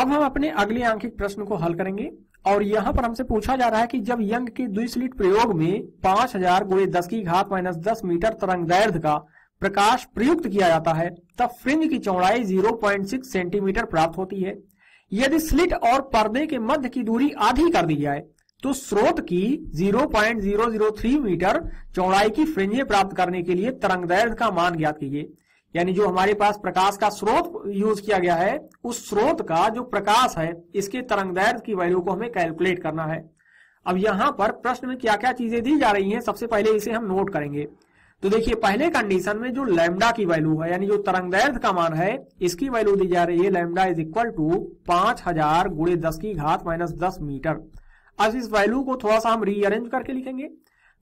अब हम अपने अगले आंकिक प्रश्न को हल करेंगे और यहां पर हमसे पूछा जा रहा है कि जब यंग के द्विस्लिट प्रयोग में 5000 हजार गुड़े दस की घात माइनस दस मीटर तरंग दैर्ध का प्रकाश प्रयुक्त किया जाता है तब फ्रिंज की चौड़ाई 0.6 सेंटीमीटर प्राप्त होती है यदि स्लिट और पर्दे के मध्य की दूरी आधी कर दी जाए तो स्रोत की 0.003 मीटर चौड़ाई की फ्रिंजें प्राप्त करने के लिए तरंग दैर्ध का मान ज्ञात कीजिए यानी जो हमारे पास प्रकाश का स्रोत यूज किया गया है उस स्रोत का जो प्रकाश है इसके तरंगदैर्ध की वैल्यू को हमें कैलकुलेट करना है अब यहां पर प्रश्न में क्या क्या चीजें दी जा रही हैं सबसे पहले इसे हम नोट करेंगे तो देखिए पहले कंडीशन में जो लैमडा की वैल्यू है यानी जो तरंगदैर्ध का मान है इसकी वैल्यू दी जा रही है लैमडा इज इक्वल टू पांच हजार गुड़े दस की घात माइनस दस मीटर अब इस वैल्यू को थोड़ा सा हम रीअरेंज करके लिखेंगे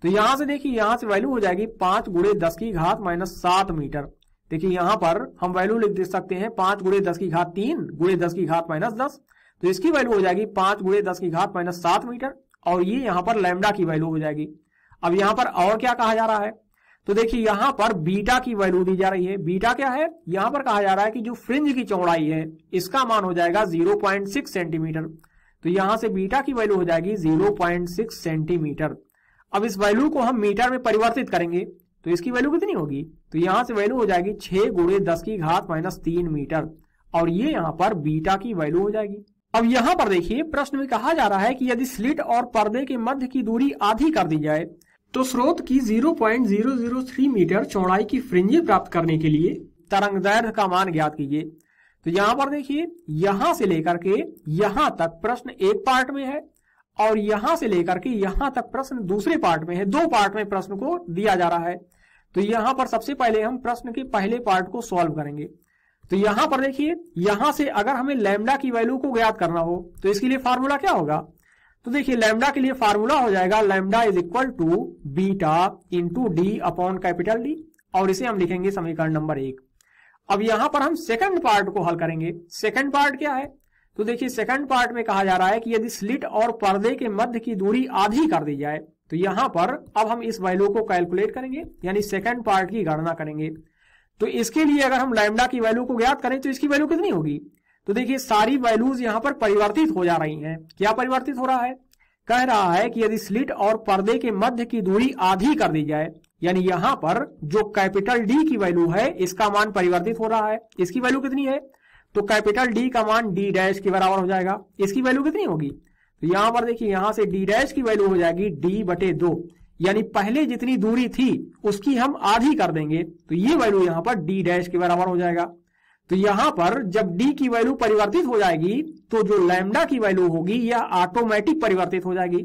तो यहां से देखिए यहां से वैल्यू हो जाएगी पांच गुड़े दस की घात माइनस सात मीटर देखिए यहां पर हम वैल्यू लिख दे सकते हैं पांच गुड़े दस की घात तीन गुड़े दस की घात माइनस दस तो इसकी वैल्यू हो जाएगी पांच गुड़े दस की घात माइनस सात मीटर और ये यहां पर लैमडा की वैल्यू हो जाएगी अब यहां पर और क्या कहा जा रहा है तो देखिए यहां पर बीटा की वैल्यू दी जा रही है बीटा क्या है यहां पर कहा जा रहा है कि जो फ्रिंज की चौड़ाई है इसका मान हो जाएगा सिक्स सेंटीमीटर तो यहां से बीटा की वैल्यू हो जाएगी सिक्स सेंटीमीटर अब इस वैल्यू को हम मीटर में परिवर्तित करेंगे तो इसकी वैल्यू कितनी होगी तो यहाँ से वैल्यू हो जाएगी छह गुड़े दस की घात माइनस तीन मीटर और ये यहाँ पर बीटा की वैल्यू हो जाएगी अब यहाँ पर देखिए प्रश्न में कहा जा रहा है कि यदि स्लिट और पर्दे के मध्य की दूरी आधी कर दी जाए तो स्रोत की 0.003 मीटर चौड़ाई की फ्रिंजे प्राप्त करने के लिए तरंग दैर्ध्य का मान ज्ञात कीजिए तो यहाँ पर देखिए यहाँ से लेकर के यहाँ तक प्रश्न एक पार्ट में है और यहां से लेकर के यहां तक प्रश्न दूसरे पार्ट में है दो पार्ट में प्रश्न को दिया जा रहा है तो यहां पर सबसे पहले हम प्रश्न के पहले पार्ट को सॉल्व करेंगे तो यहां पर देखिए यहां से अगर हमें लैमडा की वैल्यू को ज्ञात करना हो तो इसके लिए फार्मूला क्या होगा तो देखिए लैमडा के लिए फार्मूला हो जाएगा lambda is equal to beta into d upon capital D और इसे हम लिखेंगे समीकरण नंबर एक अब यहां पर हम सेकंड पार्ट को हल करेंगे सेकंड पार्ट क्या है तो देखिए सेकंड पार्ट में कहा जा रहा है कि यदि स्लिट और पर्दे के मध्य की दूरी आधी कर दी जाए तो यहां पर अब हम इस वैल्यू को कैलकुलेट करेंगे यानी सेकंड पार्ट की गणना करेंगे तो इसके लिए अगर हम लैमडा की वैल्यू को ज्ञात करें तो इसकी वैल्यू कितनी होगी तो देखिए सारी वैल्यूज यहां पर परिवर्तित हो जा रही हैं क्या परिवर्तित हो रहा है कह रहा है कि यदि स्लिट और पर्दे के मध्य की दूरी आधी कर दी जाए यानी यहां पर जो कैपिटल डी की वैल्यू है इसका मान परिवर्तित हो रहा है इसकी वैल्यू कितनी है तो कैपिटल डी का मान डी डैश के बराबर हो जाएगा इसकी वैल्यू कितनी होगी तो यहां पर देखिए यहां से डी डैश की वैल्यू हो जाएगी डी बटे दो यानी पहले जितनी दूरी थी उसकी हम आधी कर देंगे तो ये वैल्यू यहां पर डी डैश के बराबर हो जाएगा तो यहां पर जब डी की वैल्यू परिवर्तित हो जाएगी तो जो लैमडा की वैल्यू होगी यह ऑटोमेटिक परिवर्तित हो जाएगी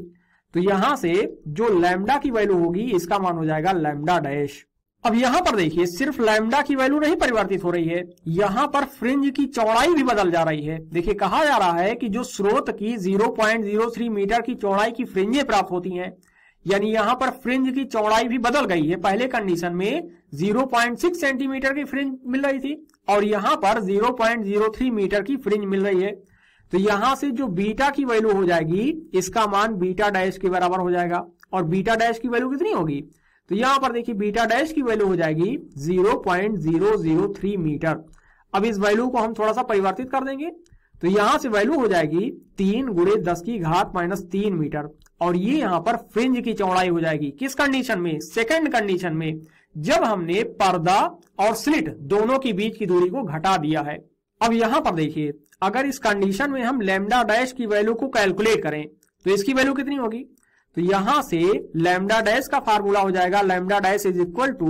तो यहां से जो लैमडा की वैल्यू होगी इसका मान हो जाएगा लैमडा डैश अब यहां पर देखिए सिर्फ लैमडा की वैल्यू नहीं परिवर्तित हो रही है यहां पर फ्रिंज की चौड़ाई भी बदल जा रही है देखिए कहा जा रहा है कि जो स्रोत की 0.03 मीटर की चौड़ाई की फ्रिंजें प्राप्त होती हैं यानी यहां पर फ्रिंज की चौड़ाई भी बदल गई है पहले कंडीशन में 0.6 सेंटीमीटर की फ्रिंज मिल रही थी और यहां पर 0.03 मीटर की फ्रिंज मिल रही है तो यहां से जो बीटा की वैल्यू हो जाएगी इसका मान बीटा डैश के बराबर हो जाएगा और बीटा डैश की वैल्यू कितनी होगी तो यहां पर देखिए बीटा डैश की वैल्यू हो जाएगी 0.003 मीटर अब इस वैल्यू को हम थोड़ा सा परिवर्तित कर देंगे तो यहां से वैल्यू हो जाएगी तीन गुड़े दस की घात माइनस तीन मीटर और ये यहां पर फ्रिंज की चौड़ाई हो जाएगी किस कंडीशन में सेकेंड कंडीशन में जब हमने पर्दा और स्लिट दोनों के बीच की दूरी को घटा दिया है अब यहां पर देखिए अगर इस कंडीशन में हम लेमडा डैश की वैल्यू को कैलकुलेट करें तो इसकी वैल्यू कितनी होगी तो यहां से लैमडा डैश का फार्मूला हो जाएगा lambda dash is equal to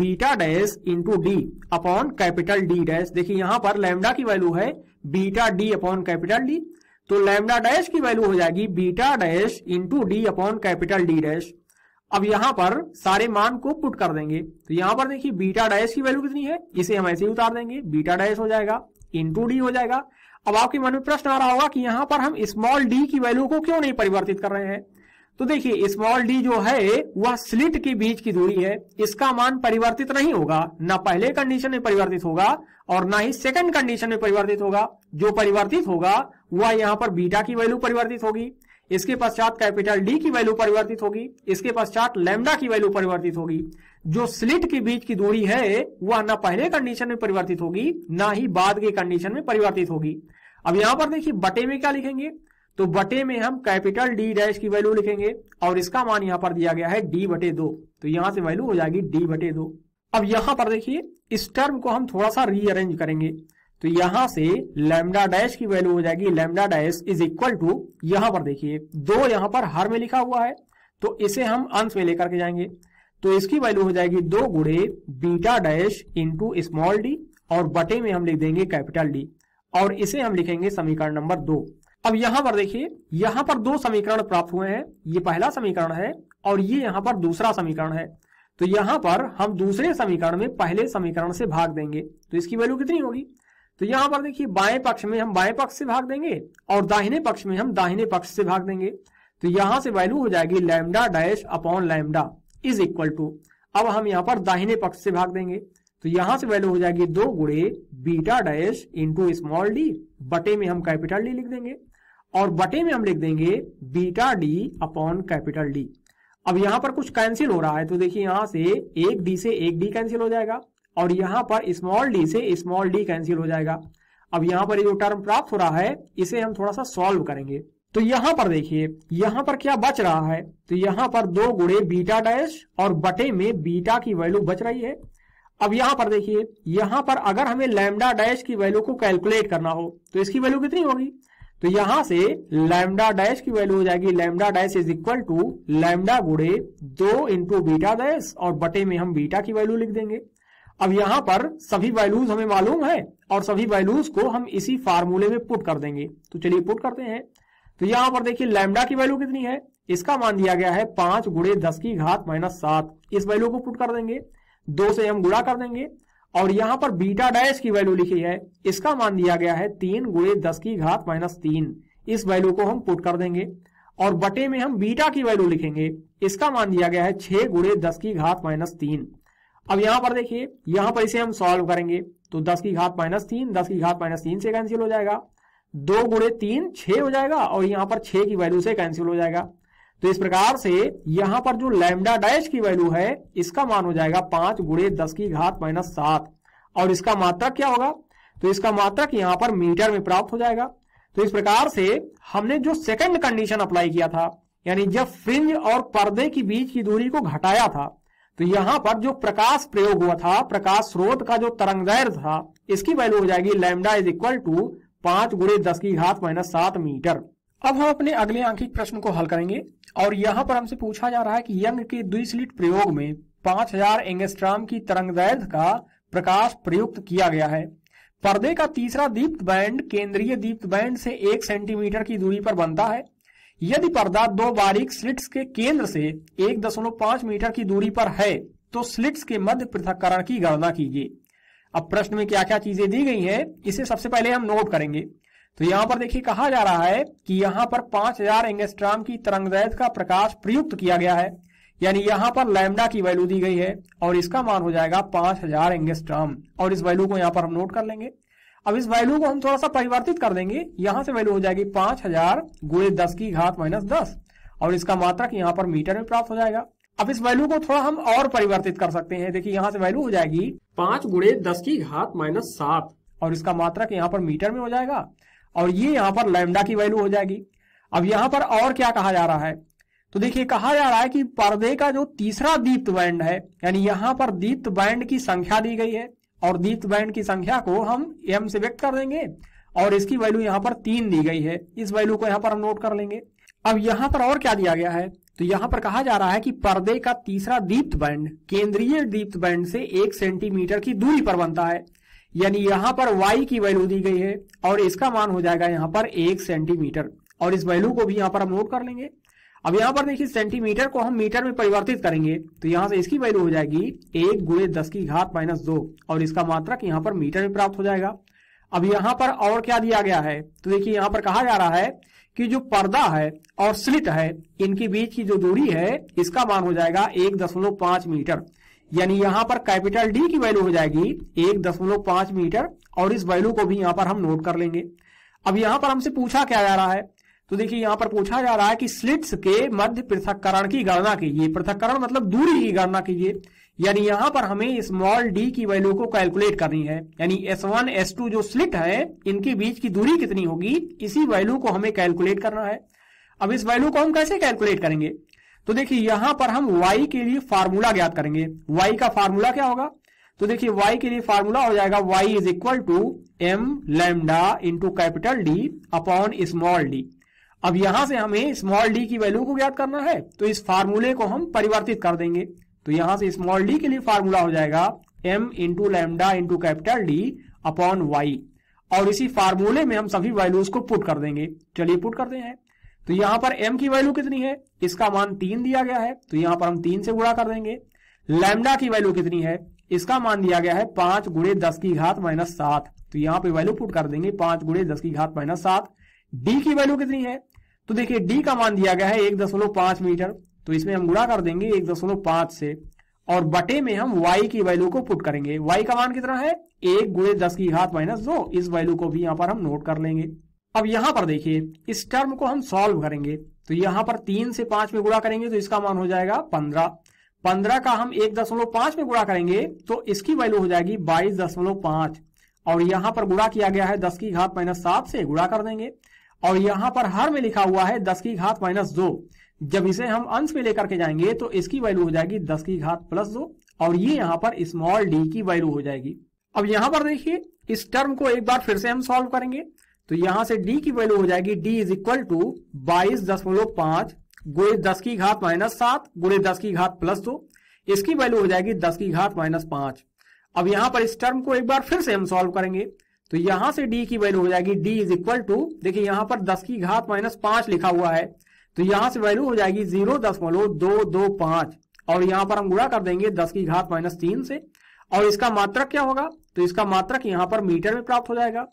beta dash into d upon capital D dash देखिए यहां पर लैमडा की वैल्यू है beta d upon capital D तो लैमडा डैश की वैल्यू हो जाएगी beta dash into d upon capital D dash अब यहां पर सारे मान को पुट कर देंगे तो यहां पर देखिए बीटा डैश की वैल्यू कितनी है इसे हम ऐसे ही उतार देंगे बीटा डैश हो जाएगा इंटू डी हो जाएगा अब आपके मन में प्रश्न आ रहा होगा कि यहां पर हम स्मॉल डी की वैल्यू को क्यों नहीं परिवर्तित कर रहे हैं तो देखिए स्मॉल डी जो है वह स्लिट के बीच की दूरी है इसका मान परिवर्तित नहीं होगा ना पहले कंडीशन में परिवर्तित होगा और ना ही सेकंड कंडीशन में परिवर्तित होगा जो परिवर्तित होगा वह यहाँ पर बीटा की वैल्यू परिवर्तित होगी इसके पश्चात कैपिटल डी की वैल्यू परिवर्तित होगी इसके पश्चात लेमडा की वैल्यू परिवर्तित होगी जो स्लिट के बीच की दूरी है वह ना पहले कंडीशन में परिवर्तित होगी ना ही बाद के कंडीशन में परिवर्तित होगी अब यहां पर देखिए बटे में क्या लिखेंगे तो बटे में हम कैपिटल डी डैश की वैल्यू लिखेंगे और इसका मान यहां पर दिया गया है डी बटे दो तो यहां से वैल्यू हो जाएगी डी बटे दो अब यहां पर देखिए इस टर्म को हम थोड़ा सा रीअरेंज करेंगे तो यहां से लैमडा डैश की वैल्यू हो जाएगी lambda dash is equal to यहां पर देखिए दो यहां पर हर में लिखा हुआ है तो इसे हम अंश में लेकर के जाएंगे तो इसकी वैल्यू हो जाएगी दो गुड़े beta dash into small d और बटे में हम लिख देंगे कैपिटल डी और इसे हम लिखेंगे समीकरण नंबर दो अब यहां पर देखिए यहां पर दो समीकरण प्राप्त हुए हैं ये पहला समीकरण है और ये यहां पर दूसरा समीकरण है तो यहां पर हम दूसरे समीकरण में पहले समीकरण से भाग देंगे तो इसकी वैल्यू कितनी होगी तो यहां पर देखिए बाएं पक्ष में हम बाएं पक्ष से भाग देंगे और दाहिने पक्ष में हम दाहिने पक्ष से भाग देंगे तो यहां से वैल्यू हो जाएगी lambda dash upon lambda is equal to अब हम यहां पर दाहिने पक्ष से भाग देंगे तो यहां से वैल्यू हो जाएगी दो गुड़े beta dash into small d बटे में हम कैपिटल डी लिख देंगे और बटे में हम लिख देंगे beta d upon capital d अब यहां पर कुछ कैंसिल हो रहा है तो देखिए यहां से एक डी से एक डी कैंसिल हो जाएगा और यहां पर स्मॉल डी से स्मॉल डी कैंसिल हो जाएगा अब यहां पर जो टर्म प्राप्त हो रहा है इसे हम थोड़ा सा सॉल्व करेंगे तो यहां पर देखिए यहां पर क्या बच रहा है तो यहां पर दो गुड़े बीटा डैश और बटे में बीटा की वैल्यू बच रही है अब यहां पर देखिए यहां पर अगर हमें लैमडा डैश की वैल्यू को कैलकुलेट करना हो तो इसकी वैल्यू कितनी होगी तो यहां से लैमडा डैश की वैल्यू हो जाएगी lambda dash is equal to lambda गुड़े दो इंटू बीटा डैश और बटे में हम बीटा की वैल्यू लिख देंगे अब यहां पर सभी वैल्यूज हमें मालूम है और सभी वैल्यूज को हम इसी फार्मूले में पुट कर देंगे तो चलिए पुट करते हैं तो यहां पर देखिए लैमडा की वैल्यू कितनी है इसका मान दिया गया है पांच गुड़े दस की घात माइनस सात इस वैल्यू को पुट कर देंगे दो से हम गुड़ा कर देंगे और यहाँ पर बीटा डैश की वैल्यू लिखी है इसका मान दिया गया है तीन गुड़े दस की घात माइनस तीन इस वैल्यू को हम पुट कर देंगे और बटे में हम बीटा की वैल्यू लिखेंगे इसका मान दिया गया है छह गुड़े दस की घात माइनस तीन अब यहां पर देखिए यहां पर इसे हम सॉल्व करेंगे तो दस की घात माइनस तीन दस की घात माइनस तीन से कैंसिल हो जाएगा दो गुड़े तीन छह हो जाएगा और यहां पर छह की वैल्यू से कैंसिल हो जाएगा तो इस प्रकार से यहां पर जो लैमडा डैश की वैल्यू है इसका मान हो जाएगा पांच गुड़े दस की घात माइनस सात और इसका मात्रक क्या होगा तो इसका मात्रक यहां पर मीटर में प्राप्त हो जाएगा तो इस प्रकार से हमने जो सेकंड कंडीशन अप्लाई किया था यानी जब फ्रिंज और पर्दे की बीच की दूरी को घटाया था तो यहां पर जो प्रकाश प्रयोग हुआ था प्रकाश स्रोत का जो तरंगदैर था इसकी वैल्यू हो जाएगी लैमडा इज इक्वल टू पांच गुड़े दस की घात माइनस सात मीटर अब हम अपने अगले आंकिक प्रश्न को हल करेंगे और यहां पर हमसे पूछा जा रहा है कि यंग के द्विस्लिट प्रयोग में 5000 हजार एंगेस्ट्राम की तरंगदैर्ध का प्रकाश प्रयुक्त किया गया है पर्दे का तीसरा दीप्त बैंड केंद्रीय दीप्त बैंड से एक सेंटीमीटर की दूरी पर बनता है यदि पर्दा दो बारीक स्लिट्स के केंद्र से एक दशमलव पांच मीटर की दूरी पर है तो स्लिट्स के मध्य पृथककरण की गणना कीजिए अब प्रश्न में क्या क्या चीजें दी गई हैं इसे सबसे पहले हम नोट करेंगे तो यहां पर देखिए कहा जा रहा है कि यहां पर 5000 हजार एंगेस्ट्राम की तरंगदैर्ध का प्रकाश प्रयुक्त किया गया है यानी यहां पर लैमडा की वैल्यू दी गई है और इसका मान हो जाएगा 5000 हजार एंगेस्ट्राम और इस वैल्यू को यहां पर हम नोट कर लेंगे अब इस वैल्यू को हम थोड़ा सा परिवर्तित कर देंगे यहां से वैल्यू हो जाएगी पांच हजार गुड़े दस की घात माइनस दस और इसका मात्रक यहाँ पर मीटर में प्राप्त हो जाएगा अब इस वैल्यू को थोड़ा हम और परिवर्तित कर सकते हैं देखिए यहाँ से वैल्यू हो जाएगी पांच गुड़े दस की घात माइनस सात और इसका मात्रक यहाँ पर मीटर में हो जाएगा और ये यहां पर लैमडा की वैल्यू हो जाएगी अब यहां पर और क्या कहा जा रहा है तो देखिए कहा जा रहा है कि पर्दे का जो तीसरा दीप्त बैंड है यानी यहां पर दीप्त बैंड की संख्या दी गई है और दीप्त बैंड की संख्या को हम एम से व्यक्त कर देंगे और इसकी वैल्यू यहां पर तीन दी गई है इस वैल्यू को यहां पर हम नोट कर लेंगे अब यहां पर और क्या दिया गया है तो यहां पर कहा जा रहा है कि पर्दे का तीसरा दीप्त बैंड केंद्रीय दीप्त बैंड से एक सेंटीमीटर की दूरी पर बनता है यानी यहां पर y की वैल्यू दी गई है और इसका मान हो जाएगा यहां पर एक सेंटीमीटर और इस वैल्यू को भी यहां पर हम नोट कर लेंगे अब यहां पर देखिए सेंटीमीटर को हम मीटर में परिवर्तित करेंगे तो यहां से इसकी वैल्यू हो जाएगी एक गुड़े दस की घात माइनस दो और इसका मात्रक यहां पर मीटर में प्राप्त हो जाएगा अब यहां पर और क्या दिया गया है तो देखिए यहां पर कहा जा रहा है कि जो पर्दा है और स्लिट है इनके बीच की जो दूरी है इसका मान हो जाएगा एक दशमलव पांच मीटर यानी यहां पर कैपिटल डी की वैल्यू हो जाएगी एक दशमलव पांच मीटर और इस वैल्यू को भी यहां पर हम नोट कर लेंगे अब यहां पर हमसे पूछा क्या जा रहा है तो देखिए यहां पर पूछा जा रहा है कि स्लिट्स के मध्य पृथककरण की गणना कीजिए पृथककरण मतलब दूरी की गणना कीजिए यानी यहां पर हमें स्मॉल डी की वैल्यू को कैलकुलेट करनी है यानी एस वन एस टू जो स्लिट है इनके बीच की दूरी कितनी होगी इसी वैल्यू को हमें कैलकुलेट करना है अब इस वैल्यू को हम कैसे कैलकुलेट करेंगे तो देखिए यहां पर हम y के लिए फार्मूला ज्ञात करेंगे y का फार्मूला क्या होगा तो देखिए y के लिए फार्मूला हो जाएगा y is equal to M lambda into capital d upon small d अब यहां से हमें स्मॉल डी की वैल्यू को ज्ञात करना है तो इस फार्मूले को हम परिवर्तित कर देंगे तो यहां से स्मॉल डी के लिए फार्मूला हो जाएगा M into lambda into capital d upon Y और इसी फार्मूले में हम सभी वैल्यूज को पुट कर देंगे चलिए पुट करते हैं तो यहां पर m की वैल्यू कितनी है इसका मान तीन दिया गया है तो यहां पर हम तीन से गुणा कर देंगे लैमडा की वैल्यू कितनी है इसका मान दिया गया है पांच गुणे दस की घात माइनस सात तो यहां पे वैल्यू पुट कर देंगे पांच गुणे दस की घात माइनस सात डी की वैल्यू कितनी है तो देखिए डी का मान दिया गया है एक दशमलव पांच मीटर तो इसमें हम गुणा कर देंगे एक दशमलव पांच से और बटे में हम वाई की वैल्यू को पुट करेंगे वाई का मान कितना है एक गुणे दस की घात माइनस दो इस वैल्यू को भी यहां पर हम नोट कर लेंगे अब यहां पर देखिए इस टर्म को हम सॉल्व करेंगे तो यहां पर तीन से पांच में गुणा करेंगे तो इसका मान हो जाएगा पंद्रह पंद्रह का हम एक दशमलव पांच में गुणा करेंगे तो इसकी वैल्यू हो जाएगी बाईस दशमलव पांच और यहां पर गुणा किया गया है दस की घात माइनस सात से गुणा कर देंगे और यहां पर हर में लिखा हुआ है दस की घात माइनस दो जब इसे हम अंश में लेकर के जाएंगे तो इसकी वैल्यू हो जाएगी दस की घात प्लस दो और ये यहां पर स्मॉल डी की वैल्यू हो जाएगी अब यहां पर देखिए इस टर्म को एक बार फिर से हम सॉल्व करेंगे तो यहां से डी की वैल्यू हो जाएगी डी इज इक्वल टू बाईस दशमलव पांच गुड़े दस की घात माइनस सात गुड़े दस की घात प्लस दो इसकी वैल्यू हो जाएगी दस की घात माइनस पांच अब यहां पर इस टर्म को एक बार फिर से हम सॉल्व करेंगे तो यहां से डी की वैल्यू हो जाएगी डी इज इक्वल टू देखिए यहां पर दस की घात माइनस पांच लिखा हुआ है तो यहां से वैल्यू हो जाएगी जीरो दशमलव दो दो पांच और यहां पर हम गुणा कर देंगे दस की घात माइनस तीन से और इसका मात्रक क्या होगा तो इसका मात्रक यहां पर मीटर में प्राप्त हो जाएगा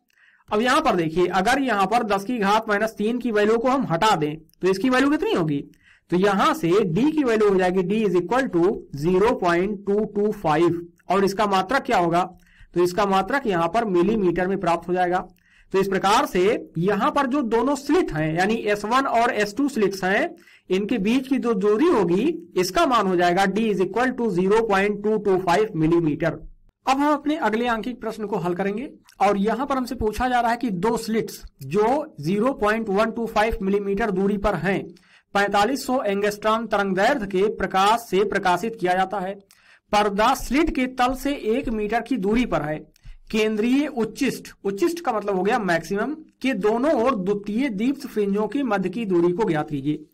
अब यहां पर देखिए अगर यहां पर दस की घात माइनस तीन की वैल्यू को हम हटा दें तो इसकी वैल्यू कितनी होगी तो यहां से d की वैल्यू हो जाएगी d is equal to zero point two two five और इसका मात्रक क्या होगा तो इसका मात्रक यहां पर मिलीमीटर में प्राप्त हो जाएगा तो इस प्रकार से यहां पर जो दोनों स्लिट हैं यानी S1 और S2 स्लिट्स हैं इनके बीच की जो दूरी होगी इसका मान हो जाएगा d is equal to zero point two two five millimetre अब हम अपने अगले आंकिक प्रश्न को हल करेंगे और यहां पर हमसे पूछा जा रहा है कि दो स्लिट्स जो 0.125 मिलीमीटर दूरी पर हैं 4500 तरंग दैर्ध के प्रकाश से प्रकाशित किया जाता है पर्दा स्लिट के तल से एक मीटर की दूरी पर है केंद्रीय उच्चिष्ट उच्चिष्ट का मतलब हो गया मैक्सिमम के दोनों ओर द्वितीय दीप्त फ्रिंजों के मध्य की दूरी को ज्ञात कीजिए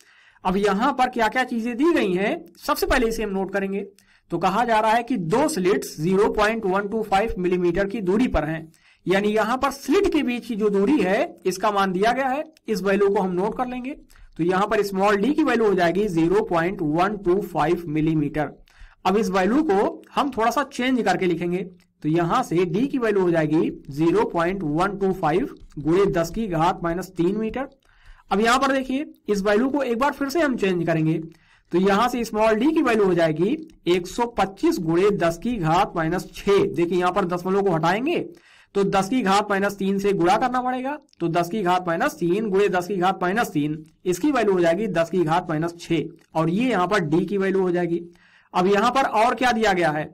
अब यहां पर क्या क्या चीजें दी गई हैं सबसे पहले इसे हम नोट करेंगे तो कहा जा रहा है कि दो स्लिट्स 0.125 मिलीमीटर की दूरी पर हैं यानी यहां पर स्लिट के बीच की जो दूरी है इसका मान दिया गया है इस वैल्यू को हम नोट कर लेंगे तो यहां पर स्मॉल डी की वैल्यू हो जाएगी 0.125 मिलीमीटर अब इस वैल्यू को हम थोड़ा सा चेंज करके लिखेंगे तो यहां से डी की वैल्यू हो जाएगी 0.125 पॉइंट दस की घात माइनस तीन मीटर अब यहां पर देखिए इस वैल्यू को एक बार फिर से हम चेंज करेंगे तो यहां से स्मॉल डी की वैल्यू हो जाएगी 125 सौ पच्चीस गुणे दस की घात माइनस छ देखिए यहां पर दसमलव को हटाएंगे तो 10 की घात माइनस तीन से गुणा करना पड़ेगा तो 10 की घात माइनस तीन गुणे दस की घात माइनस तीन इसकी वैल्यू हो जाएगी 10 की घात माइनस छ और ये यहां पर डी की वैल्यू हो जाएगी अब यहां पर और क्या दिया गया है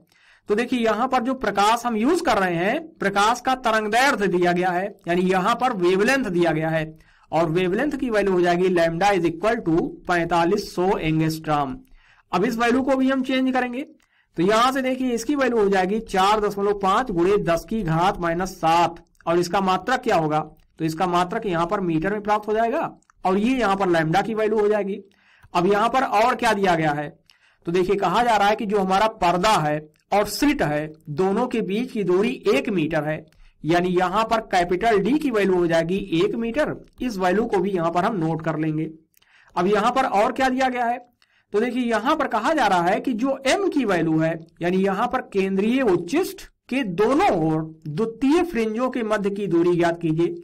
तो देखिए यहां पर जो प्रकाश हम यूज कर रहे हैं प्रकाश का तरंगदैर्थ दिया गया है यानी यहां पर वेवलेंथ दिया गया है और वेवलेंथ की वैल्यू हो जाएगी लैमडा इज इक्वल टू पैंतालीस सौ एंगेस्ट्राम अब इस वैल्यू को भी हम चेंज करेंगे तो यहां से देखिए इसकी वैल्यू हो जाएगी चार दशमलव पांच गुड़े दस की घात माइनस सात और इसका मात्रक क्या होगा तो इसका मात्रक यहां पर मीटर में प्राप्त हो जाएगा और ये यहां पर लैमडा की वैल्यू हो जाएगी अब यहां पर और क्या दिया गया है तो देखिए कहा जा रहा है कि जो हमारा पर्दा है और स्लिट है दोनों के बीच की दूरी एक मीटर है यानी यहां पर कैपिटल डी की वैल्यू हो जाएगी एक मीटर इस वैल्यू को भी यहां पर हम नोट कर लेंगे अब यहां पर और क्या दिया गया है तो देखिए यहां पर कहा जा रहा है कि जो एम की वैल्यू है यानी यहां पर केंद्रीय उच्चिष्ट के दोनों ओर द्वितीय फ्रिंजों के मध्य की दूरी ज्ञात कीजिए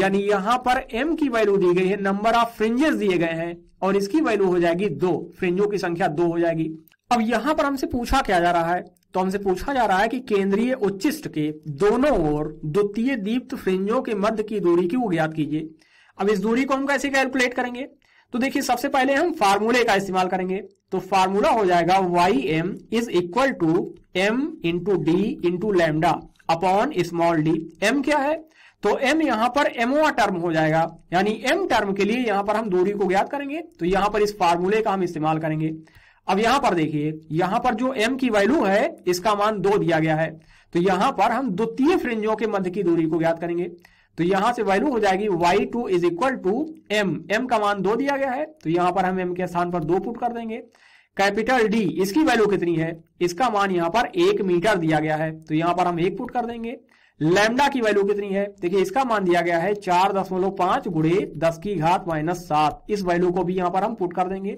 यानी यहां पर एम की वैल्यू दी गई है नंबर ऑफ फ्रिंजेस दिए गए हैं और इसकी वैल्यू हो जाएगी दो फ्रिंजों की संख्या दो हो जाएगी अब यहां पर हमसे पूछा क्या जा रहा है तो हमसे पूछा जा रहा है कि केंद्रीय उच्चिष्ट के दोनों ओर द्वितीय दीप्त फ्रिंजों के मध्य की दूरी की ज्ञात कीजिए अब इस दूरी को हम कैसे कैलकुलेट करेंगे तो देखिए सबसे पहले हम फार्मूले का इस्तेमाल करेंगे तो फार्मूला हो जाएगा Y M is equal to M into d into lambda upon small d M क्या है तो एम यहां पर एमओ टर्म हो जाएगा यानी एम टर्म के लिए यहां पर हम दूरी को ज्ञात करेंगे तो यहां पर इस फार्मूले का हम इस्तेमाल करेंगे अब यहां पर देखिए यहां पर जो m की वैल्यू है इसका मान दो दिया गया है तो यहां पर हम द्वितीय फ्रिंजों के मध्य की दूरी को ज्ञात करेंगे तो यहां से वैल्यू हो जाएगी y2 two is equal to M M का मान दो दिया गया है तो यहां पर हम m के स्थान पर दो पुट कर देंगे कैपिटल D इसकी वैल्यू कितनी है इसका मान यहां पर एक मीटर दिया गया है तो यहां पर हम एक पुट कर देंगे लैमडा की वैल्यू कितनी है देखिए इसका मान दिया गया है चार दशमलव पांच गुड़े दस की घात माइनस सात इस वैल्यू को भी यहां पर हम पुट कर देंगे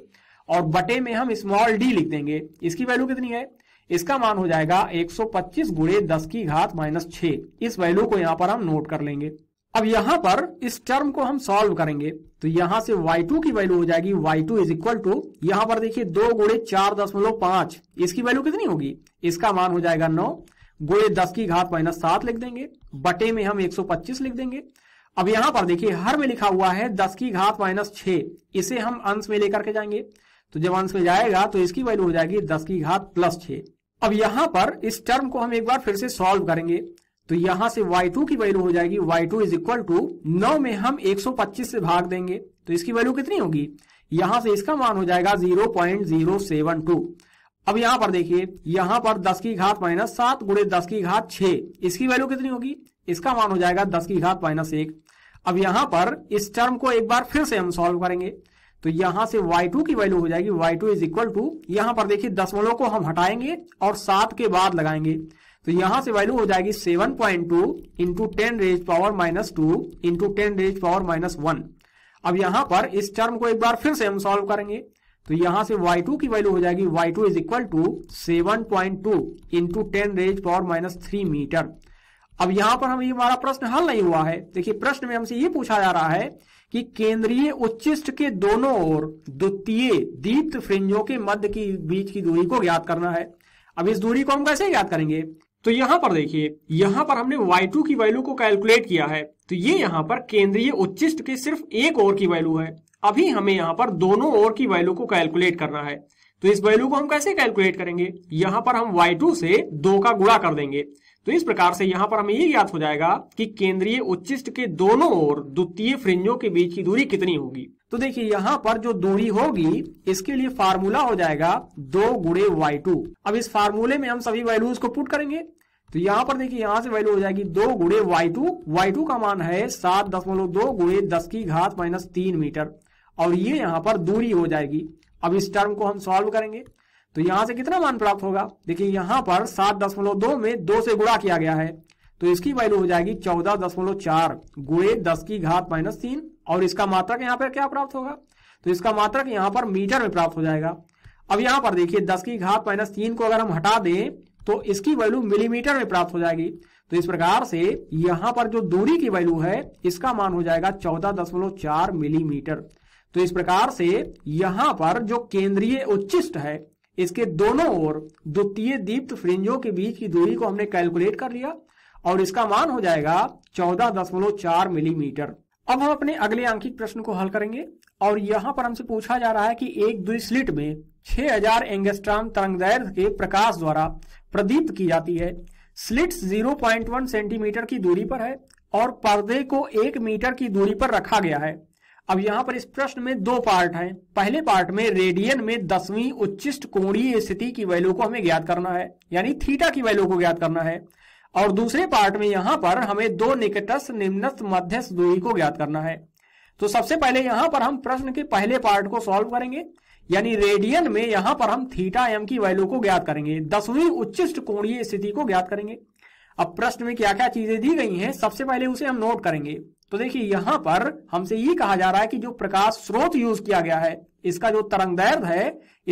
और बटे में हम स्मॉल डी लिख देंगे इसकी वैल्यू कितनी है इसका मान हो जाएगा 125 गुड़े दस की घात माइनस छ इस वैल्यू को यहां पर हम नोट कर लेंगे अब यहां पर इस टर्म को हम सॉल्व करेंगे तो यहां से y2 की वैल्यू हो जाएगी y2 two is equal to यहां पर देखिए दो गुड़े चार दशमलव पांच इसकी वैल्यू कितनी होगी इसका मान हो जाएगा नौ गुड़े दस की घात माइनस सात लिख देंगे बटे में हम 125 लिख देंगे अब यहां पर देखिए हर में लिखा हुआ है दस की घात माइनस छ इसे हम अंश में लेकर के जाएंगे तो जब आंसर में जाएगा तो इसकी वैल्यू हो जाएगी दस की घात प्लस छः अब यहां पर इस टर्म को हम एक बार फिर से सॉल्व करेंगे तो यहां से y2 की वैल्यू हो जाएगी y2 two is equal to नौ में हम 125 से भाग देंगे तो इसकी वैल्यू कितनी होगी यहां से इसका मान हो जाएगा 0.072 अब यहां पर देखिए यहां पर 10 की घात माइनस सात गुड़े दस की घात 6 इसकी वैल्यू कितनी होगी इसका मान हो जाएगा 10 की घात माइनस एक अब यहां पर इस टर्म को एक बार फिर से हम सॉल्व करेंगे तो यहां से y2 की वैल्यू हो जाएगी y2 two is equal to यहां पर देखिए दसमलव को हम हटाएंगे और सात के बाद लगाएंगे तो यहां से वैल्यू हो जाएगी 7.2 point two into ten raise power minus two into ten raise power minus one अब यहां पर इस टर्म को एक बार फिर से हम सॉल्व करेंगे तो यहां से y2 की वैल्यू हो जाएगी y2 two is equal to seven point two into ten raise power minus three metre अब यहां पर हम हमारा प्रश्न हल नहीं हुआ है देखिए प्रश्न में हमसे ये पूछा जा रहा है कि केंद्रीय उच्चिष्ट के दोनों ओर द्वितीय दीप्त फ्रिंजों के मध्य की बीच की दूरी को ज्ञात करना है अब इस दूरी को हम कैसे ज्ञात करेंगे तो यहां पर देखिए यहां पर हमने y2 की वैल्यू को कैलकुलेट किया है तो ये यहां पर केंद्रीय उच्चिष्ट के सिर्फ एक ओर की वैल्यू है अभी हमें यहां पर दोनों ओर की वैल्यू को कैलकुलेट करना है तो इस वैल्यू को हम कैसे कैलकुलेट करेंगे यहां पर हम y2 से दो का गुणा कर देंगे तो इस प्रकार से यहां पर हमें ये ज्ञात हो जाएगा कि केंद्रीय उच्चिष्ट के दोनों ओर द्वितीय फ्रिंजों के बीच की दूरी कितनी होगी तो देखिए यहाँ पर जो दूरी होगी इसके लिए फार्मूला हो जाएगा दो गुड़े वाई टू अब इस फार्मूले में हम सभी वैल्यूज को पुट करेंगे तो यहाँ पर देखिए यहाँ से वैल्यू हो जाएगी दो गुड़े वाई टू वाई टू का मान है सात दशमलव दो गुड़े दस की घात माइनस तीन मीटर और ये यहाँ पर दूरी हो जाएगी अब इस टर्म को हम सॉल्व करेंगे तो यहां से कितना मान प्राप्त होगा देखिए यहां पर सात दशमलव दो में दो से गुणा किया गया है तो इसकी वैल्यू हो जाएगी चौदह दशमलव चार गुणे दस की घात माइनस तीन और इसका मात्रक यहां पर क्या प्राप्त होगा तो इसका मात्रक यहां पर मीटर में प्राप्त हो जाएगा अब यहां पर देखिए दस की घात माइनस तीन को अगर हम हटा दें तो इसकी वैल्यू मिलीमीटर में प्राप्त हो जाएगी तो इस प्रकार से यहाँ पर जो दूरी की वैल्यू है इसका मान हो जाएगा चौदह दशमलव चार मिलीमीटर तो इस प्रकार से यहां पर जो केंद्रीय उच्चिष्ट है इसके दोनों ओर द्वितीय दीप्त फ्रिंजों के बीच की दूरी को हमने कैलकुलेट कर लिया और इसका मान हो जाएगा चौदह दशमलव चार मिलीमीटर अब हम अपने अगले आंकिक प्रश्न को हल करेंगे और यहाँ पर हमसे पूछा जा रहा है कि एक दुई स्लिट में 6000 हजार एंगेस्ट्राम तरंगदैर्घ्य के प्रकाश द्वारा प्रदीप्त की जाती है स्लिट्स 0.1 सेंटीमीटर की दूरी पर है और पर्दे को एक मीटर की दूरी पर रखा गया है अब यहां पर इस प्रश्न में दो पार्ट हैं पहले पार्ट में रेडियन में दसवीं उच्चिष्ट कोणीय स्थिति की वैल्यू को हमें ज्ञात करना है यानी थीटा की वैल्यू को ज्ञात करना है और दूसरे पार्ट में यहाँ पर हमें दो निकटस्थ निम्नस्थ मध्यस्थ दूरी को ज्ञात करना है तो सबसे पहले यहां पर हम प्रश्न के पहले पार्ट को सॉल्व करेंगे यानी रेडियन में यहाँ पर हम थीटा एम की वैल्यू को ज्ञात करेंगे दसवीं उच्चिष्ट कोणीय स्थिति को ज्ञात करेंगे अब प्रश्न में क्या क्या चीजें दी गई हैं सबसे पहले उसे हम नोट करेंगे तो देखिए यहां पर हमसे ये कहा जा रहा है कि जो प्रकाश स्रोत यूज किया गया है इसका जो तरंग दैर्ध है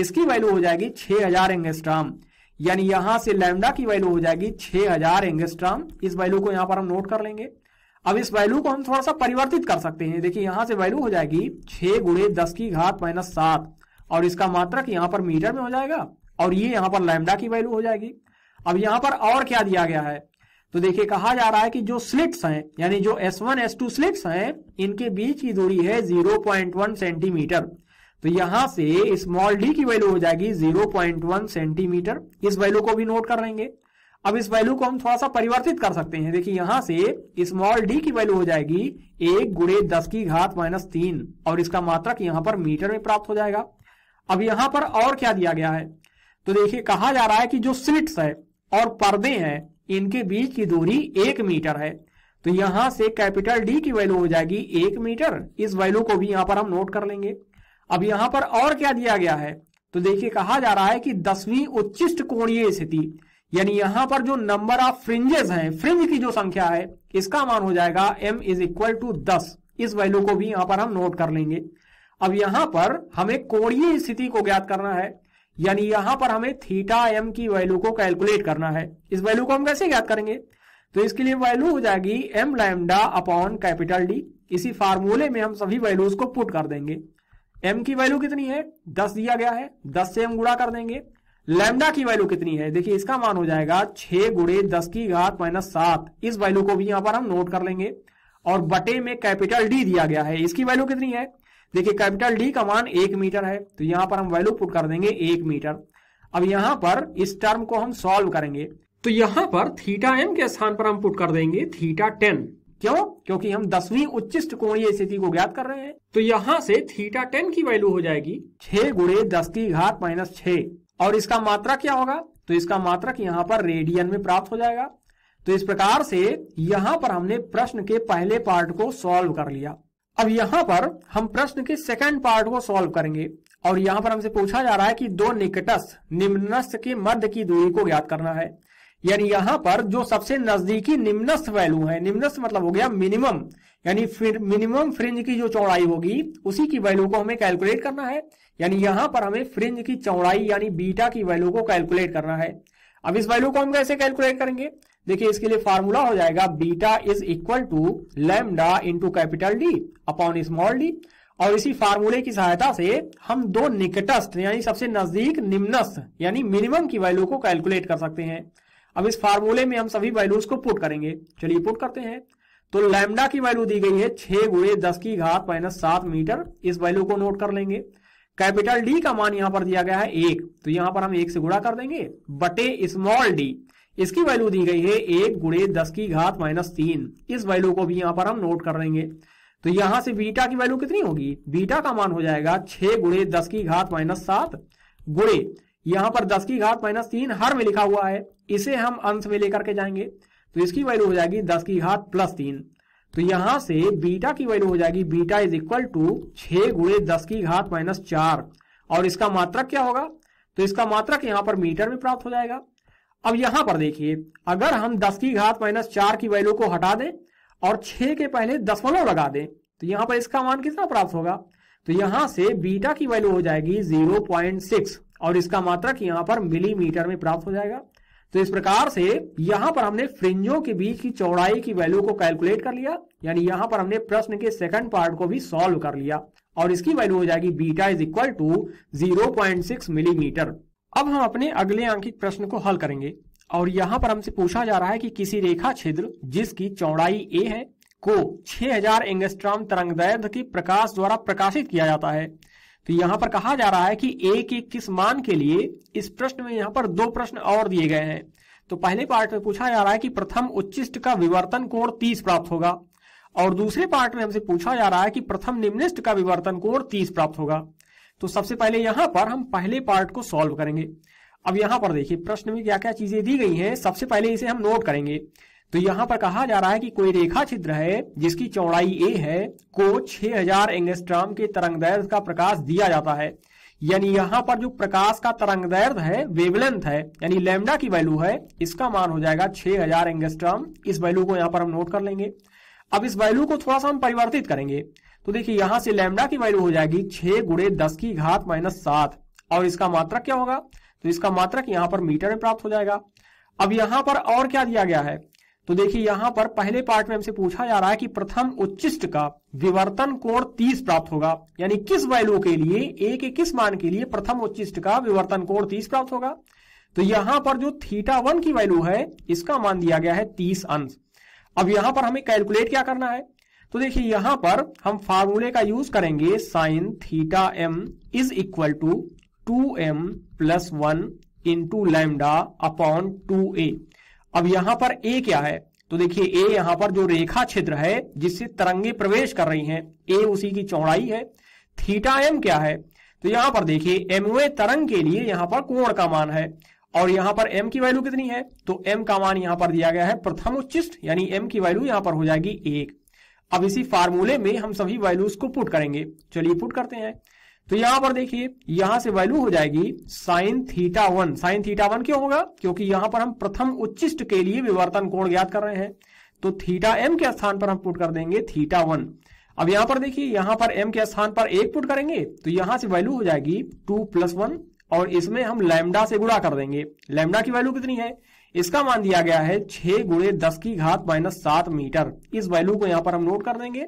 इसकी वैल्यू हो जाएगी 6000 हजार एंगेस्ट्राम यानी यहां से लैमडा की वैल्यू हो जाएगी 6000 हजार एंगेस्ट्राम इस वैल्यू को यहां पर हम नोट कर लेंगे अब इस वैल्यू को हम थोड़ा सा परिवर्तित कर सकते हैं देखिए यहां से वैल्यू हो जाएगी छह गुणे दस की घात माइनस सात और इसका मात्रक यहां पर मीटर में हो जाएगा और ये यहां पर लैमडा की वैल्यू हो जाएगी अब यहां पर और क्या दिया गया है तो देखिए कहा जा रहा है कि जो स्लिट्स हैं यानी जो S1 S2 स्लिट्स हैं इनके बीच की दूरी है 0.1 सेंटीमीटर तो यहां से स्मॉल डी की वैल्यू हो जाएगी 0.1 सेंटीमीटर इस वैल्यू को भी नोट कर लेंगे अब इस वैल्यू को हम थोड़ा सा परिवर्तित कर सकते हैं देखिए यहां से स्मॉल डी की वैल्यू हो जाएगी एक गुड़े दस की घात माइनस तीन और इसका मात्रक यहां पर मीटर में प्राप्त हो जाएगा अब यहां पर और क्या दिया गया है तो देखिए कहा जा रहा है कि जो स्लिट्स है और पर्दे हैं इनके बीच की दूरी एक मीटर है तो यहां से कैपिटल डी की वैल्यू हो जाएगी एक मीटर इस वैल्यू को भी यहां पर हम नोट कर लेंगे अब यहां पर और क्या दिया गया है तो देखिए कहा जा रहा है कि दसवीं उच्चिष्ट कोणीय स्थिति यानी यहां पर जो नंबर ऑफ फ्रिंजेस हैं फ्रिंज की जो संख्या है इसका मान हो जाएगा m इज इक्वल टू दस इस वैल्यू को भी यहां पर हम नोट कर लेंगे अब यहां पर हमें कोणीय स्थिति को ज्ञात करना है यानी यहां पर हमें थीटा एम की वैल्यू को कैलकुलेट करना है इस वैल्यू को हम कैसे याद करेंगे तो इसके लिए वैल्यू हो जाएगी M lambda upon capital d इसी फार्मूले में हम सभी वैल्यूज को पुट कर देंगे एम की वैल्यू कितनी है दस दिया गया है दस से हम गुड़ा कर देंगे लैमडा की वैल्यू कितनी है देखिए इसका मान हो जाएगा छह गुड़े दस की घात माइनस सात इस वैल्यू को भी यहां पर हम नोट कर लेंगे और बटे में कैपिटल डी दिया गया है इसकी वैल्यू कितनी है देखिए कैपिटल डी का मान एक मीटर है तो यहां पर हम वैल्यू पुट कर देंगे एक मीटर अब यहां पर इस टर्म को हम सॉल्व करेंगे तो यहां पर थीटा एम के स्थान पर हम पुट कर देंगे थीटा टेन क्यों क्योंकि हम दसवीं उच्चिष्ट कोणीय स्थिति को ज्ञात कर रहे हैं तो यहाँ से थीटा टेन की वैल्यू हो जाएगी छह गुड़े दस की घात माइनस छ और इसका मात्रक क्या होगा तो इसका मात्रक यहाँ पर रेडियन में प्राप्त हो जाएगा तो इस प्रकार से यहाँ पर हमने प्रश्न के पहले पार्ट को सॉल्व कर लिया अब यहां पर हम प्रश्न के सेकंड पार्ट को सॉल्व करेंगे और यहां पर हमसे पूछा जा रहा है कि दो निकटस निम्नस्थ के मध्य की दूरी को ज्ञात करना है यानी यहां पर जो सबसे नजदीकी निम्नस्थ वैल्यू है निम्नस्थ मतलब हो गया मिनिमम यानी फिर मिनिमम फ्रिंज की जो चौड़ाई होगी उसी की वैल्यू को हमें कैलकुलेट करना है यानी यहां पर हमें फ्रिंज की चौड़ाई यानी बीटा की वैल्यू को कैलकुलेट करना है अब इस वैल्यू को हम कैसे कैलकुलेट करेंगे देखिए इसके लिए फार्मूला हो जाएगा beta is equal to lambda into capital d upon small d और इसी फार्मूले की सहायता से हम दो निकटस्थ यानी सबसे नजदीक निम्नस्थ यानी मिनिमम की वैल्यू को कैलकुलेट कर सकते हैं अब इस फार्मूले में हम सभी वैल्यूज को पुट करेंगे चलिए पुट करते हैं तो लैमडा की वैल्यू दी गई है छह गुड़े दस की घात माइनस सात मीटर इस वैल्यू को नोट कर लेंगे कैपिटल डी का मान यहां पर दिया गया है एक तो यहां पर हम एक से गुड़ा कर देंगे बटे स्मॉल डी इसकी वैल्यू दी गई है एक गुणे दस की घात माइनस तीन इस वैल्यू को भी यहां पर हम नोट कर लेंगे तो यहां से बीटा की वैल्यू कितनी होगी बीटा का मान हो जाएगा छह गुणे दस की घात माइनस सात गुणे यहां पर दस की घात माइनस तीन हर में लिखा हुआ है इसे हम अंश में लेकर के जाएंगे तो इसकी वैल्यू हो जाएगी दस की घात प्लस तीन तो यहां से बीटा की वैल्यू हो जाएगी बीटा इज इक्वल टू छह गुणे दस की घात माइनस चार और इसका मात्रक क्या होगा तो इसका मात्रक यहां पर मीटर में प्राप्त हो जाएगा अब यहां पर देखिए अगर हम दस की घात माइनस चार की वैल्यू को हटा दें और छह के पहले दसमलव लगा दें तो यहां पर इसका मान कितना प्राप्त होगा तो यहां से बीटा की वैल्यू हो जाएगी जीरो पॉइंट सिक्स और इसका मात्रक यहां पर मिलीमीटर में प्राप्त हो जाएगा तो इस प्रकार से यहां पर हमने फ्रिंजों के बीच की चौड़ाई की वैल्यू को कैलकुलेट कर लिया यानी यहां पर हमने प्रश्न के सेकंड पार्ट को भी सॉल्व कर लिया और इसकी वैल्यू हो जाएगी beta is equal to zero point six millimetre अब हम अपने अगले अंकित प्रश्न को हल करेंगे और यहाँ पर हमसे पूछा जा रहा है कि किसी रेखा छिद्र जिसकी चौड़ाई ए है को 6000 हजार एंगस्ट्राम तरंग दैर्घ्य की प्रकाश द्वारा प्रकाशित किया जाता है तो यहाँ पर कहा जा रहा है कि ए के किस मान के लिए इस प्रश्न में यहाँ पर दो प्रश्न और दिए गए हैं तो पहले पार्ट में पूछा जा रहा है कि प्रथम उच्चिष्ट का विवर्तन कोण 30 प्राप्त होगा और दूसरे पार्ट में हमसे पूछा जा रहा है कि प्रथम निम्निष्ट का विवर्तन कोण 30 प्राप्त होगा तो सबसे पहले यहां पर हम पहले पार्ट को सॉल्व करेंगे अब यहां पर देखिए प्रश्न में क्या क्या चीजें दी गई हैं सबसे पहले इसे हम नोट करेंगे तो यहां पर कहा जा रहा है कि कोई रेखा छिद्र है जिसकी चौड़ाई ए है को 6000 हजार एंगेस्ट्राम के तरंग दैर्ध का प्रकाश दिया जाता है यानी यहां पर जो प्रकाश का तरंग दैर्ध है वेवलेंथ है यानी लेमडा की वैल्यू है इसका मान हो जाएगा छह हजार इस वैल्यू को यहां पर हम नोट कर लेंगे अब इस वैल्यू को थोड़ा सा हम परिवर्तित करेंगे तो देखिए यहां से लैमडा की वैल्यू हो जाएगी छह गुड़े दस की घात माइनस सात और इसका मात्रक क्या होगा तो इसका मात्रक यहां पर मीटर में प्राप्त हो जाएगा अब यहां पर और क्या दिया गया है तो देखिए यहां पर पहले पार्ट में हमसे पूछा जा रहा है कि प्रथम उच्चिष्ट का विवर्तन कोण 30 प्राप्त होगा यानी किस वैल्यू के लिए ए के किस मान के लिए प्रथम उच्चिष्ट का विवर्तन कोण 30 प्राप्त होगा तो यहां पर जो थीटा वन की वैल्यू है इसका मान दिया गया है 30 अंश अब यहां पर हमें कैलकुलेट क्या करना है तो देखिए यहां पर हम फार्मूले का यूज करेंगे sine theta M is equal to two M plus one into lambda upon two A अब यहां पर ए क्या है तो देखिए ए यहां पर जो रेखा क्षेत्र है जिससे तरंगे प्रवेश कर रही हैं ए उसी की चौड़ाई है थीटा एम क्या है तो यहां पर देखिए एमवे तरंग के लिए यहां पर कोण का मान है और यहां पर m की वैल्यू कितनी है तो m का मान यहां पर दिया गया है प्रथम उच्चिष्ट यानी m की वैल्यू यहां पर हो जाएगी एक अब इसी फार्मूले में हम सभी वैल्यूज को पुट करेंगे चलिए पुट करते हैं तो यहां पर देखिए यहां से वैल्यू हो जाएगी sine theta one sine theta one क्यों होगा क्योंकि यहां पर हम प्रथम उच्चिष्ट के लिए विवर्तन कोण ज्ञात कर रहे हैं तो थीटा एम के स्थान पर हम पुट कर देंगे थीटा वन अब यहां पर देखिए यहां पर एम के स्थान पर एक पुट करेंगे तो यहां से वैल्यू हो जाएगी टू प्लस वन और इसमें हम लैमडा से गुणा कर देंगे लैमडा की वैल्यू कितनी है इसका मान दिया गया है छह गुणे दस की घात माइनस सात मीटर इस वैल्यू को यहां पर हम नोट कर देंगे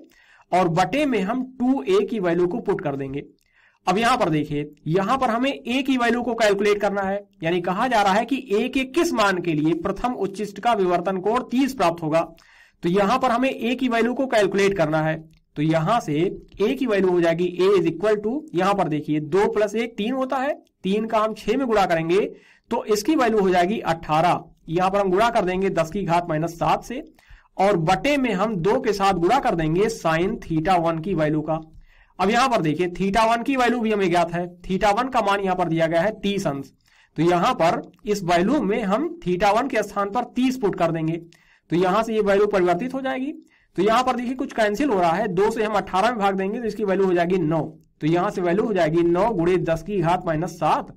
और बटे में हम टू ए की वैल्यू को पुट कर देंगे अब यहां पर देखिए यहां पर हमें ए की वैल्यू को कैलकुलेट करना है यानी कहा जा रहा है कि ए के किस मान के लिए प्रथम उच्चिष्ट का विवर्तन कोण तीस प्राप्त होगा तो यहां पर हमें ए की वैल्यू को कैलकुलेट करना है तो यहां से ए की वैल्यू हो जाएगी ए इज इक्वल टू यहां पर देखिए दो प्लस एक तीन होता है तीन का हम छह में गुणा करेंगे तो इसकी वैल्यू हो जाएगी अट्ठारह यहां पर हम गुणा कर देंगे दस की घात माइनस सात से और बटे में हम दो के साथ गुणा कर देंगे साइन थीटा वन की वैल्यू का अब यहां पर देखिए थीटा वन की वैल्यू भी हमें ज्ञात है थीटा वन का मान यहां पर दिया गया है तीस अंश तो यहां पर इस वैल्यू में हम थीटा वन के स्थान पर तीस पुट कर देंगे तो यहां से ये यह वैल्यू परिवर्तित हो जाएगी तो यहां पर देखिए कुछ कैंसिल हो रहा है दो से हम अठारह में भाग देंगे तो इसकी वैल्यू हो जाएगी नौ तो यहां से वैल्यू हो जाएगी नौ गुड़े दस की घात माइनस सात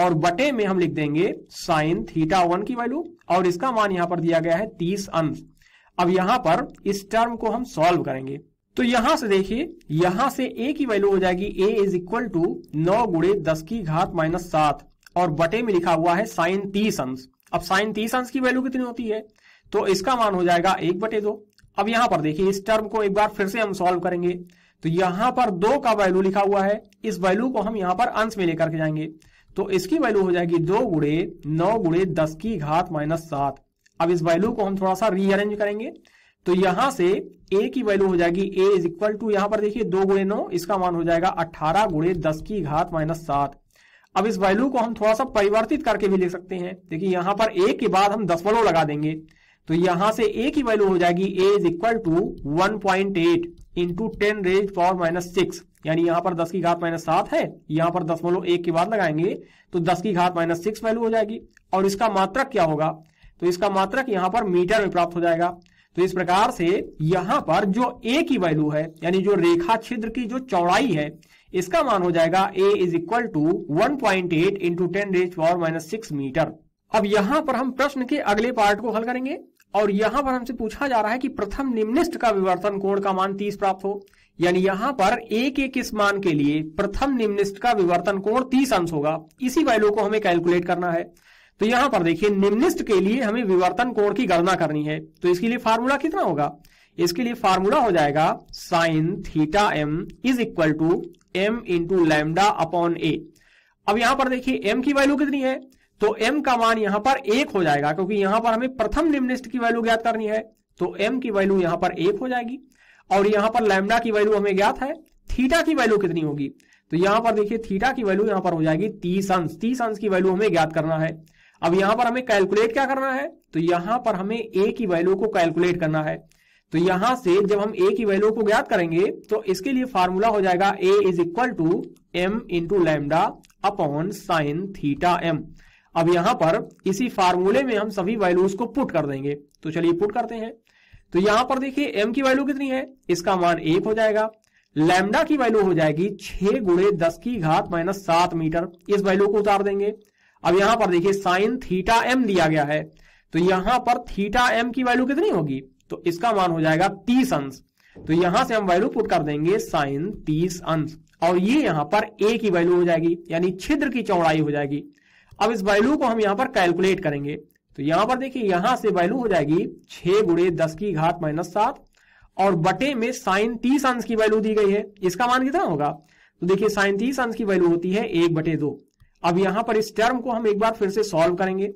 और बटे में हम लिख देंगे साइन थीटा वन की वैल्यू और इसका मान यहां पर दिया गया है तीस अंश अब यहां पर इस टर्म को हम सॉल्व करेंगे तो यहां से देखिए यहां से ए की वैल्यू हो जाएगी ए इज इक्वल टू नौ गुड़े दस की घात माइनस सात और बटे में लिखा हुआ है साइन तीस अंश अब साइन तीस अंश की वैल्यू कितनी होती है तो इसका मान हो जाएगा एक बटे दो अब यहां पर देखिए इस टर्म को एक बार फिर से हम सॉल्व करेंगे तो यहां पर दो का वैल्यू लिखा हुआ है इस वैल्यू को हम यहां पर अंश में लेकर के जाएंगे तो इसकी वैल्यू हो जाएगी दो गुड़े नौ गुड़े दस की घात माइनस सात अब इस वैल्यू को हम थोड़ा सा रीअरेंज करेंगे तो यहां से ए की वैल्यू हो जाएगी ए इज इक्वल टू यहां पर देखिए दो गुड़े नौ इसका मान हो जाएगा अट्ठारह गुड़े दस की घात माइनस सात अब इस वैल्यू को हम थोड़ा सा परिवर्तित करके भी लिख सकते हैं देखिए यहां पर ए के बाद हम दसवलों लगा देंगे तो यहां से ए की वैल्यू हो जाएगी A is equal to one point eight into ten raise power minus six यानी यहां पर दस की घात माइनस सात है यहां पर दसमलव एक के बाद लगाएंगे तो दस की घात माइनस सिक्स वैल्यू हो जाएगी और इसका मात्रक क्या होगा तो इसका मात्रक यहां पर मीटर में प्राप्त हो जाएगा तो इस प्रकार से यहां पर जो ए की वैल्यू है यानी जो रेखा छिद्र की जो चौड़ाई है इसका मान हो जाएगा A is equal to one point eight into ten raise power minus six metre अब यहां पर हम प्रश्न के अगले पार्ट को हल करेंगे और यहां पर हमसे पूछा जा रहा है कि प्रथम निम्निष्ट का विवर्तन कोण का मान 30 प्राप्त हो यानी यहां पर एक एक इस मान के लिए प्रथम निम्निष्ट का विवर्तन कोण 30 अंश होगा इसी वैल्यू को हमें कैलकुलेट करना है तो यहां पर देखिए निम्निष्ट के लिए हमें विवर्तन कोण की गणना करनी है तो इसके लिए फार्मूला कितना होगा इसके लिए फार्मूला हो जाएगा sine theta M is equal to M into lambda upon A अब यहां पर देखिए एम की वैल्यू कितनी है तो एम का मान यहां पर एक हो जाएगा क्योंकि यहां पर हमें प्रथम निम्निस्ट की वैल्यू ज्ञात करनी है तो एम की वैल्यू यहां पर एक हो जाएगी और यहां पर लैमडा की वैल्यू हमें ज्ञात है थीटा की वैल्यू कितनी होगी तो यहां पर देखिए थीटा की वैल्यू यहां पर हो जाएगी तीस अंश तीस अंश की वैल्यू हमें ज्ञात करना है अब यहां पर हमें कैलकुलेट क्या करना है तो यहां पर हमें ए की वैल्यू को कैलकुलेट करना है तो यहां से जब हम ए की वैल्यू को ज्ञात करेंगे तो इसके लिए फार्मूला हो जाएगा A is equal to M into lambda upon sine theta M अब यहां पर इसी फार्मूले में हम सभी वैल्यूज को पुट कर देंगे तो चलिए पुट करते हैं तो यहां पर देखिए एम की वैल्यू कितनी है इसका मान एक हो जाएगा लैमडा की वैल्यू हो जाएगी छह गुड़े दस की घात माइनस सात मीटर इस वैल्यू को उतार देंगे अब यहां पर देखिए साइन थीटा एम दिया गया है तो यहां पर थीटा एम की वैल्यू कितनी होगी तो इसका मान हो जाएगा तीस अंश तो यहां से हम वैल्यू पुट कर देंगे साइन तीस अंश और ये यहां पर ए की वैल्यू हो जाएगी यानी छिद्र की चौड़ाई हो जाएगी अब इस वैल्यू को हम यहाँ पर कैलकुलेट करेंगे तो यहां पर देखिए यहां से वैल्यू हो जाएगी छह गुड़े दस की घात माइनस सात और बटे में साइन तीस अंश की वैल्यू दी गई है इसका मान कितना होगा तो देखिए साइन तीस अंश की वैल्यू होती है एक बटे दो अब यहां पर इस टर्म को हम एक बार फिर से सॉल्व करेंगे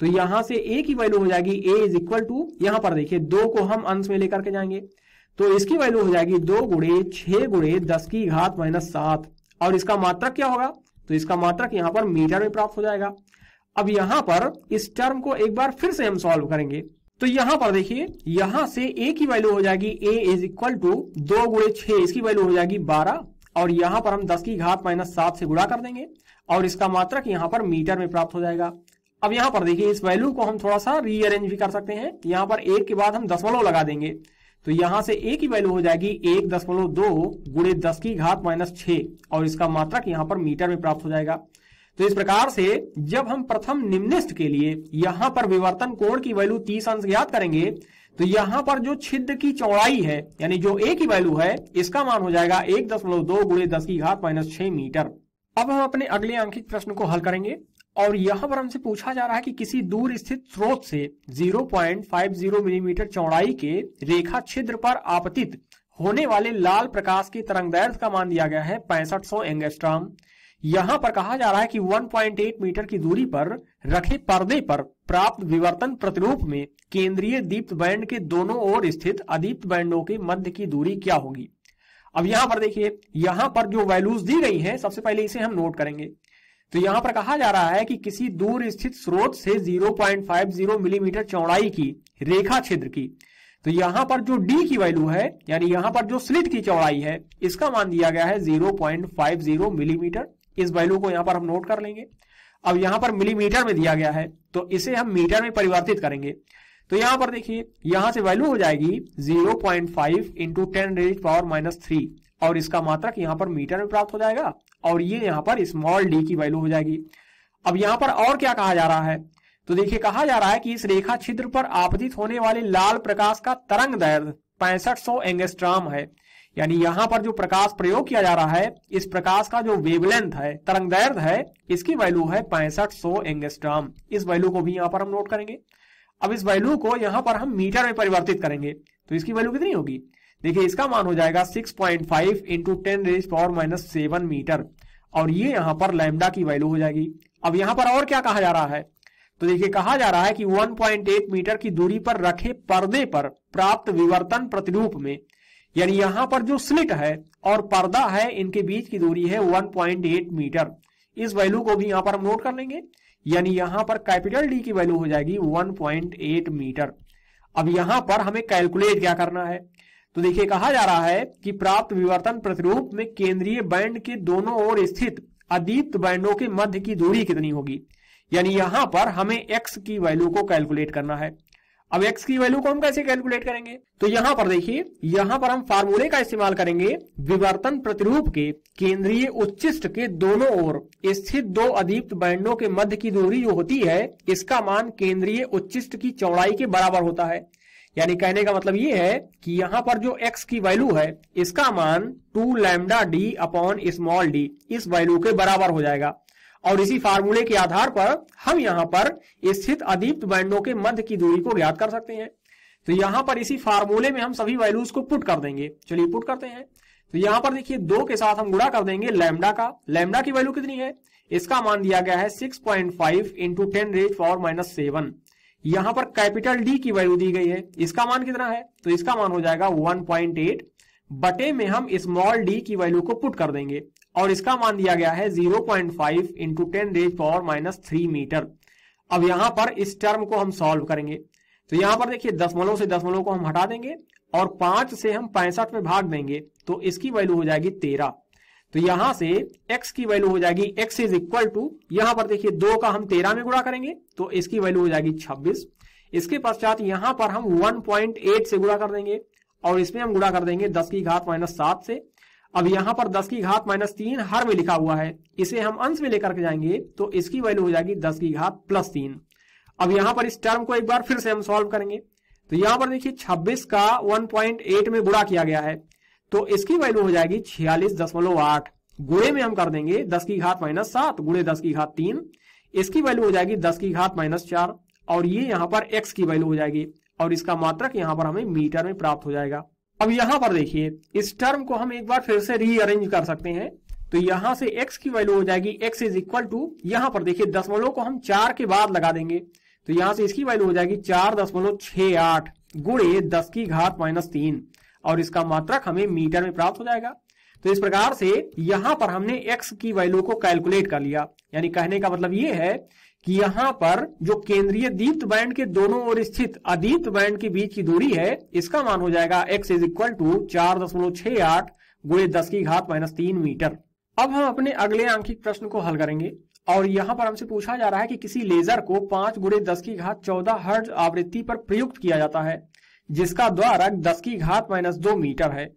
तो यहां से ए की वैल्यू हो जाएगी ए इज इक्वल टू यहां पर देखिए दो को हम अंश में लेकर के जाएंगे तो इसकी वैल्यू हो जाएगी दो गुड़े छह गुड़े दस की घात माइनस सात और इसका मात्रक क्या होगा तो इसका मात्रक मतलब यहां पर मीटर में प्राप्त हो जाएगा अब यहां पर इस टर्म को एक बार फिर से हम सॉल्व करेंगे तो यहां पर देखिए यहां से ए की वैल्यू हो जाएगी ए इज इक्वल टू दो गुड़े छह इसकी वैल्यू हो जाएगी बारह और यहां पर हम दस की घात माइनस सात से गुणा कर देंगे और इसका मात्रक मतलब यहां पर मीटर में प्राप्त हो जाएगा अब यहां पर देखिए इस वैल्यू को हम थोड़ा सा रीअरेंज भी कर सकते हैं यहां पर एक के बाद हम दसमलव लगा देंगे तो यहां से ए की वैल्यू हो जाएगी एक दशमलव दो गुणे दस की घात माइनस छ और इसका मात्रक यहां पर मीटर में प्राप्त हो जाएगा तो इस प्रकार से जब हम प्रथम निम्निष्ट के लिए यहां पर विवर्तन कोण की वैल्यू तीस अंश ज्ञात करेंगे तो यहां पर जो छिद्र की चौड़ाई है यानी जो ए की वैल्यू है इसका मान हो जाएगा एक दशमलव दो गुणे दस की घात माइनस छह मीटर अब हम अपने अगले अंकित प्रश्न को हल करेंगे और यहां पर हमसे पूछा जा रहा है कि किसी दूर स्थित स्रोत से 0.50 मिलीमीटर mm चौड़ाई के रेखा छिद्र पर आपतित होने वाले लाल प्रकाश की तरंगदैर्ध का मान दिया गया है पैंसठ सौ एंगेस्ट्राम यहां पर कहा जा रहा है कि 1.8 मीटर की दूरी पर रखे पर्दे पर प्राप्त विवर्तन प्रतिरूप में केंद्रीय दीप्त बैंड के दोनों ओर स्थित अदीप्त बैंडों के मध्य की दूरी क्या होगी अब यहां पर देखिए यहां पर जो वैल्यूज दी गई है सबसे पहले इसे हम नोट करेंगे तो यहां पर कहा जा रहा है कि किसी दूर स्थित स्रोत से 0.50 मिलीमीटर चौड़ाई की रेखा छिद्र की तो यहां पर जो डी की वैल्यू है यानी यहां पर जो स्लिट की चौड़ाई है इसका मान दिया गया है 0.50 मिलीमीटर इस वैल्यू को यहां पर हम नोट कर लेंगे अब यहां पर मिलीमीटर में दिया गया है तो इसे हम मीटर में परिवर्तित करेंगे तो यहां पर देखिए यहां से वैल्यू हो जाएगी 0.5 point five into ten raise power minus three और इसका मात्रक यहाँ पर मीटर में प्राप्त हो जाएगा और ये यहाँ पर स्मॉल डी की वैल्यू हो जाएगी अब यहाँ पर और क्या कहा जा रहा है तो देखिए कहा जा रहा है कि इस रेखा छिद्र पर आपतित होने वाले लाल प्रकाश का तरंग दर्द पैंसठ सौ एंगस्ट्राम है यानी यहाँ पर जो प्रकाश प्रयोग किया जा रहा है इस प्रकाश का जो वेवलेंथ है तरंग दर्द है इसकी वैल्यू है पैंसठ सौ एंगस्ट्राम इस वैल्यू को भी यहाँ पर हम नोट करेंगे अब इस वैल्यू को यहाँ पर हम मीटर में परिवर्तित करेंगे तो इसकी वैल्यू कितनी होगी देखिए इसका मान हो जाएगा 6.5 point five into ten raise power minus seven metre और ये यहां पर लैमडा की वैल्यू हो जाएगी अब यहां पर और क्या कहा जा रहा है तो देखिए कहा जा रहा है कि 1.8 मीटर की दूरी पर रखे पर्दे पर प्राप्त विवर्तन प्रतिरूप में यानी यहां पर जो स्लिट है और पर्दा है इनके बीच की दूरी है 1.8 मीटर इस वैल्यू को भी यहां पर हम नोट कर लेंगे यानी यहां पर कैपिटल डी की वैल्यू हो जाएगी 1.8 मीटर अब यहां पर हमें कैलकुलेट क्या करना है तो देखिए कहा जा रहा है कि प्राप्त विवर्तन प्रतिरूप में केंद्रीय बैंड के दोनों ओर स्थित अदीप्त बैंडों के मध्य की दूरी कितनी होगी यानी यहां पर हमें x की वैल्यू को कैलकुलेट करना है अब x की वैल्यू को हम कैसे कैलकुलेट करेंगे तो यहां पर देखिए यहां पर हम फार्मूले का इस्तेमाल करेंगे विवर्तन प्रतिरूप के केंद्रीय उच्चिष्ट के दोनों ओर स्थित दो अदीप्त बैंडों के मध्य की दूरी जो होती है इसका मान केंद्रीय उच्चिष्ट की चौड़ाई के बराबर होता है यानी कहने का मतलब ये है कि यहाँ पर जो x की वैल्यू है इसका मान two lambda d upon small d इस वैल्यू के बराबर हो जाएगा और इसी फार्मूले के आधार पर हम यहाँ पर स्थित अधिप्त बैंडों के मध्य की दूरी को ज्ञात कर सकते हैं तो यहाँ पर इसी फार्मूले में हम सभी वैल्यूज को पुट कर देंगे चलिए पुट करते हैं तो यहाँ पर देखिए दो के साथ हम गुणा कर देंगे लैमडा का लैमडा की वैल्यू कितनी है इसका मान दिया गया है six point five into ten raise power minus seven यहां पर कैपिटल डी की वैल्यू दी गई है इसका मान कितना है तो इसका मान हो जाएगा 1.8 बटे में हम स्मॉल डी की वैल्यू को पुट कर देंगे और इसका मान दिया गया है 0.5 point five into ten raise power minus three metre अब यहां पर इस टर्म को हम सॉल्व करेंगे तो यहां पर देखिए दसमलव से दसमलव को हम हटा देंगे और पांच से हम पैंसठ में भाग देंगे तो इसकी वैल्यू हो जाएगी तेरह तो यहां से x की वैल्यू हो जाएगी x इज इक्वल टू यहां पर देखिए दो का हम तेरह में गुणा करेंगे तो इसकी वैल्यू हो जाएगी छब्बीस इसके पश्चात यहां पर हम 1.8 से गुणा कर देंगे और इसमें हम गुणा कर देंगे दस की घात माइनस सात से अब यहां पर दस की घात माइनस तीन हर में लिखा हुआ है इसे हम अंश में लेकर के जाएंगे तो इसकी वैल्यू हो जाएगी दस की घात प्लस तीन अब यहां पर इस टर्म को एक बार फिर से हम सॉल्व करेंगे तो यहां पर देखिए 26 का 1.8 में गुणा किया गया है तो इसकी वैल्यू हो जाएगी छियालीस दशमलव आठ गुड़े में हम कर देंगे दस की घात माइनस सात गुड़े दस की घात तीन इसकी वैल्यू हो जाएगी दस की घात माइनस चार और ये यहाँ पर एक्स की वैल्यू हो जाएगी और इसका मात्रक यहाँ पर हमें मीटर में प्राप्त हो जाएगा अब यहाँ पर देखिए इस टर्म को हम एक बार फिर से रीअरेंज कर सकते हैं तो यहाँ से x की वैल्यू हो जाएगी x इज इक्वल टू यहाँ पर देखिए दसमलव को हम चार के बाद लगा देंगे तो यहाँ से इसकी वैल्यू हो जाएगी चार दशमलव छह आठ गुड़े दस की घात माइनस तीन और इसका मात्रक हमें मीटर में प्राप्त हो जाएगा तो इस प्रकार से यहां पर हमने एक्स की वैल्यू को कैलकुलेट कर लिया यानी कहने का मतलब ये है कि यहां पर जो केंद्रीय दीप्त बैंड के दोनों ओर स्थित अदीप्त बैंड के बीच की दूरी है इसका मान हो जाएगा एक्स इज इक्वल टू चार दशमलव छह आठ गुड़े दस की घात माइनस तीन मीटर अब हम अपने अगले आंकिक प्रश्न को हल करेंगे और यहाँ पर हमसे पूछा जा रहा है कि किसी लेजर को पांच गुड़े दस की घात चौदह हर्ज आवृत्ति पर प्रयुक्त किया जाता है जिसका द्वारक 10 की घात माइनस दो मीटर है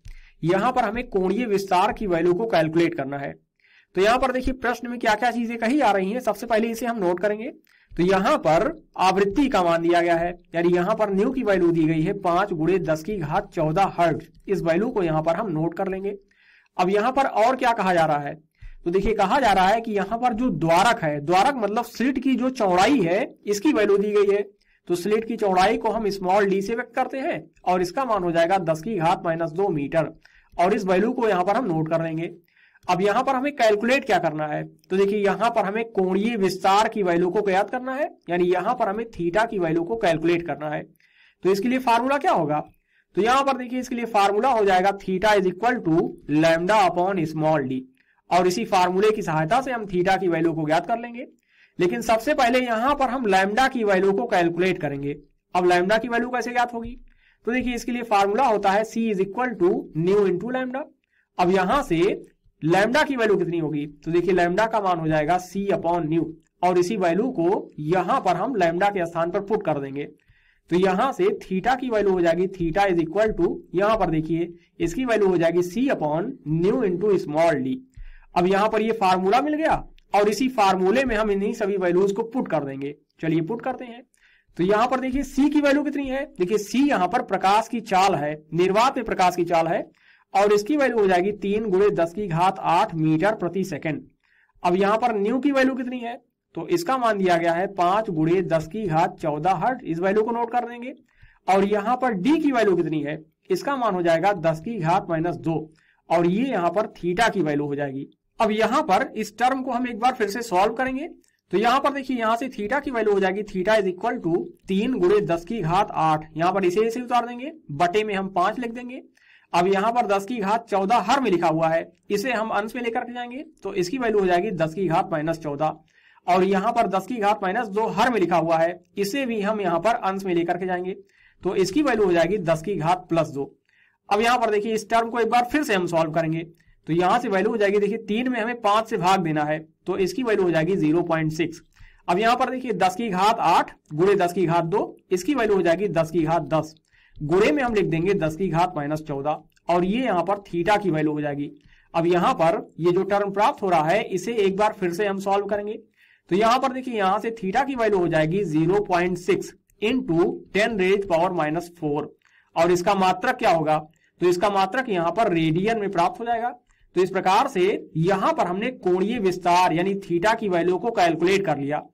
यहाँ पर हमें कोणीय विस्तार की वैल्यू को कैलकुलेट करना है तो यहाँ पर देखिए प्रश्न में क्या क्या चीजें कही आ रही हैं सबसे पहले इसे हम नोट करेंगे तो यहाँ पर आवृत्ति का मान दिया गया है यानी यहाँ पर न्यू की वैल्यू दी गई है पांच गुड़े दस की घात चौदह हर्ट इस वैल्यू को यहाँ पर हम नोट कर लेंगे अब यहाँ पर और क्या कहा जा रहा है तो देखिए कहा जा रहा है कि यहाँ पर जो द्वारक है द्वारक मतलब सीट की जो चौड़ाई है इसकी वैल्यू दी गई है तो स्लेट की चौड़ाई को हम स्मॉल डी से व्यक्त करते हैं और इसका मान हो जाएगा दस की घात माइनस दो मीटर और इस वैल्यू को यहाँ पर हम नोट कर लेंगे अब यहाँ पर हमें कैलकुलेट क्या करना है तो देखिए यहाँ पर हमें कोणीय विस्तार की वैल्यू को ज्ञात करना है यानी यहाँ पर हमें थीटा की वैल्यू को कैलकुलेट करना है तो इसके लिए फार्मूला क्या होगा तो यहाँ पर देखिए इसके लिए फार्मूला हो जाएगा theta is equal to lambda upon small d और इसी फार्मूले की सहायता से हम थीटा की वैल्यू को ज्ञात कर लेंगे लेकिन सबसे पहले यहां पर हम लैमडा की वैल्यू को कैलकुलेट करेंगे अब लैमडा की वैल्यू कैसे ज्ञात होगी तो देखिए इसके लिए फार्मूला होता है C is equal to nu into lambda अब यहां से लैमडा की वैल्यू कितनी होगी तो देखिए लैमडा का मान हो जाएगा सी अपॉन न्यू और इसी वैल्यू को यहां पर हम लैमडा के स्थान पर पुट कर देंगे तो यहां से थीटा की वैल्यू हो जाएगी थीटा इज इक्वल टू यहां पर देखिए इसकी वैल्यू हो जाएगी C upon nu into small d अब यहां पर ये फार्मूला मिल गया और इसी फार्मूले में हम इन्हीं सभी वैल्यूज को पुट कर देंगे चलिए पुट करते हैं तो यहां पर देखिए सी की वैल्यू कितनी है देखिए सी यहां पर प्रकाश की चाल है निर्वात में प्रकाश की चाल है और इसकी वैल्यू हो जाएगी तीन गुड़े दस की घात आठ मीटर प्रति सेकंड अब यहां पर न्यू की वैल्यू कितनी है तो इसका मान दिया गया है पांच गुड़े दस की घात चौदह हर्ट इस वैल्यू को नोट कर देंगे और यहां पर डी की वैल्यू कितनी है इसका मान हो जाएगा दस की घात माइनस दो और ये यहां पर थीटा की वैल्यू हो जाएगी अब यहां पर इस टर्म को हम एक बार फिर से सॉल्व करेंगे तो यहां पर देखिए यहां से थीटा की वैल्यू हो जाएगी थीटा इज इक्वल टू तीन गुड़े दस की घात आठ यहां पर इसे इसे उतार देंगे बटे में हम पांच लिख देंगे अब यहां पर दस की घात चौदह हर में लिखा हुआ है इसे हम अंश में लेकर के जाएंगे तो इसकी वैल्यू हो जाएगी दस की घात माइनस चौदह और यहां पर दस की घात माइनस दो हर में लिखा हुआ है इसे भी हम यहां पर अंश में लेकर के जाएंगे तो इसकी वैल्यू हो जाएगी दस की घात प्लस दो अब यहां पर देखिए इस टर्म को एक बार फिर से हम सॉल्व करेंगे तो यहां से वैल्यू हो जाएगी देखिए तीन में हमें पांच से भाग देना है तो इसकी वैल्यू हो जाएगी जीरो पॉइंट सिक्स अब यहां पर देखिए दस की घात आठ गुड़े दस की घात दो इसकी वैल्यू हो जाएगी दस की घात दस गुड़े में हम लिख देंगे दस की घात माइनस चौदह और ये यहां पर थीटा की वैल्यू हो जाएगी अब यहाँ पर ये जो टर्म प्राप्त हो रहा है इसे एक बार फिर से हम सॉल्व करेंगे तो यहां पर देखिए यहां से थीटा की वैल्यू हो जाएगी zero point six into ten raise power minus four और इसका मात्रक क्या होगा तो इसका मात्रक यहाँ पर रेडियन में प्राप्त हो जाएगा तो इस प्रकार से यहां पर हमने कोणीय विस्तार यानी थीटा की वैल्यू को कैलकुलेट कर लिया